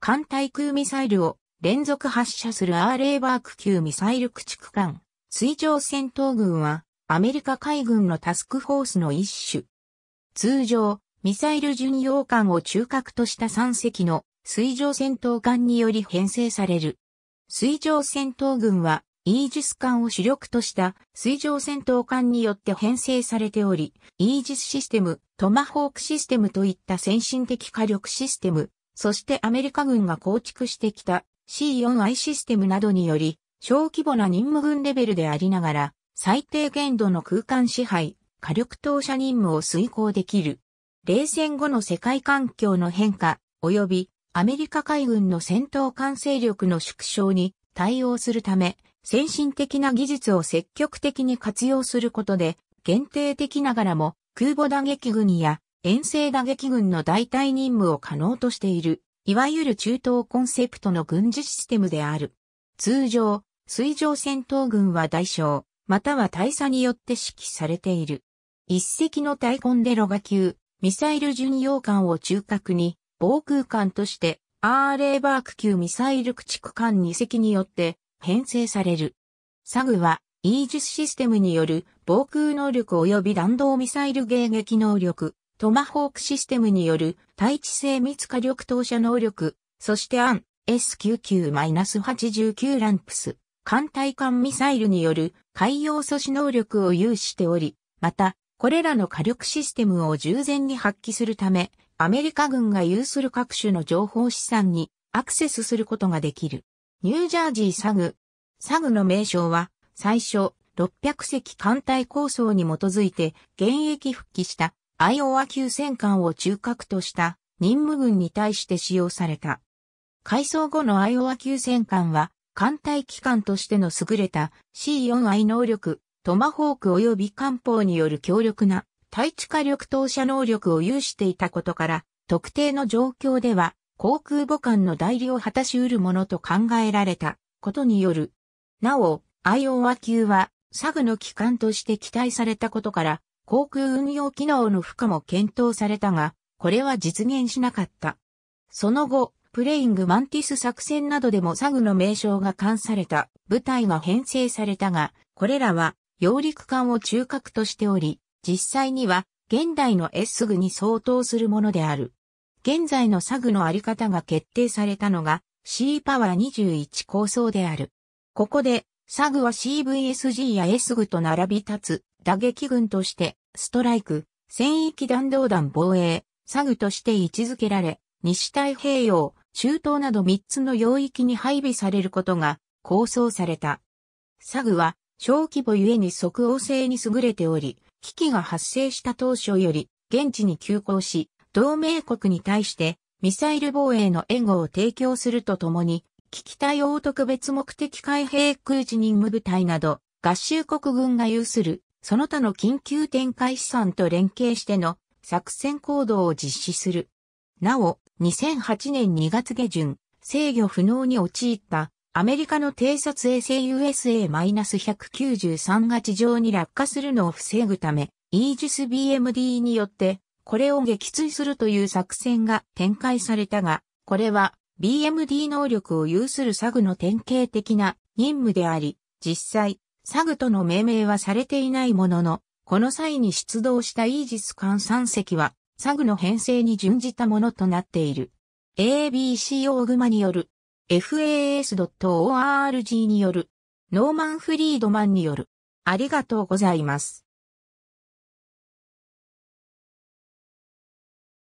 艦対空ミサイルを連続発射するアーレーバーク級ミサイル駆逐艦、水上戦闘群は、アメリカ海軍のタスクフォースの一種。通常、ミサイル巡洋艦を中核とした3隻の水上戦闘艦により編成される。水上戦闘群は、イージス艦を主力とした水上戦闘艦によって編成されており、イージスシステム、トマホークシステムといった先進的火力システム、そしてアメリカ軍が構築してきた C4I システムなどにより、小規模な任務軍レベルでありながら、最低限度の空間支配、火力投射任務を遂行できる。冷戦後の世界環境の変化、及びアメリカ海軍の戦闘管制力の縮小に対応するため、先進的な技術を積極的に活用することで、限定的ながらも空母打撃軍や遠征打撃軍の代替任務を可能としている、いわゆる中東コンセプトの軍事システムである。通常、水上戦闘軍は代償、または大佐によって指揮されている。一隻の大根でデロガ級、ミサイル巡洋艦を中核に、防空艦として、アーレーバーク級ミサイル駆逐艦2隻によって編成される。サグは、イージスシステムによる防空能力及び弾道ミサイル迎撃能力、トマホークシステムによる対地性密火力投射能力、そしてアン S99-89 ランプス、艦隊艦ミサイルによる海洋阻止能力を有しており、また、これらの火力システムを従前に発揮するため、アメリカ軍が有する各種の情報資産にアクセスすることができる。ニュージャージーサグ。サグの名称は、最初、600隻艦隊構想に基づいて現役復帰したアイオワ級戦艦を中核とした任務軍に対して使用された。改装後のアイオワ級戦艦は、艦隊機関としての優れた C4I 能力、トマホーク及び艦砲による強力な対地火力投射能力を有していたことから、特定の状況では航空母艦の代理を果たし得るものと考えられたことによる。なお、アイオワ級は、サグの機関として期待されたことから、航空運用機能の負荷も検討されたが、これは実現しなかった。その後、プレイングマンティス作戦などでもサグの名称が冠された部隊が編成されたが、これらは揚陸艦を中核としており、実際には現代の S グに相当するものである。現在のサグのあり方が決定されたのが C パワー21構想である。ここでサグは CVSG や S グと並び立つ打撃群として、ストライク、戦域弾道弾防衛、サグとして位置づけられ、西太平洋、中東など3つの領域に配備されることが構想された。サグは小規模ゆえに即応性に優れており、危機が発生した当初より現地に急行し、同盟国に対してミサイル防衛の援護を提供するとともに、危機対応特別目的海兵空自任務部隊など合衆国軍が有するその他の緊急展開資産と連携しての作戦行動を実施する。なお、2008年2月下旬、制御不能に陥ったアメリカの偵察衛星 USA-193 が地上に落下するのを防ぐため、イージス BMD によってこれを撃墜するという作戦が展開されたが、これは BMD 能力を有するサグの典型的な任務であり、実際、サグとの命名はされていないものの、この際に出動したイージス艦3隻は、サグの編成に準じたものとなっている。ABC オグマによる、fas.org による、ノーマン・フリードマンによる、ありがとうございます。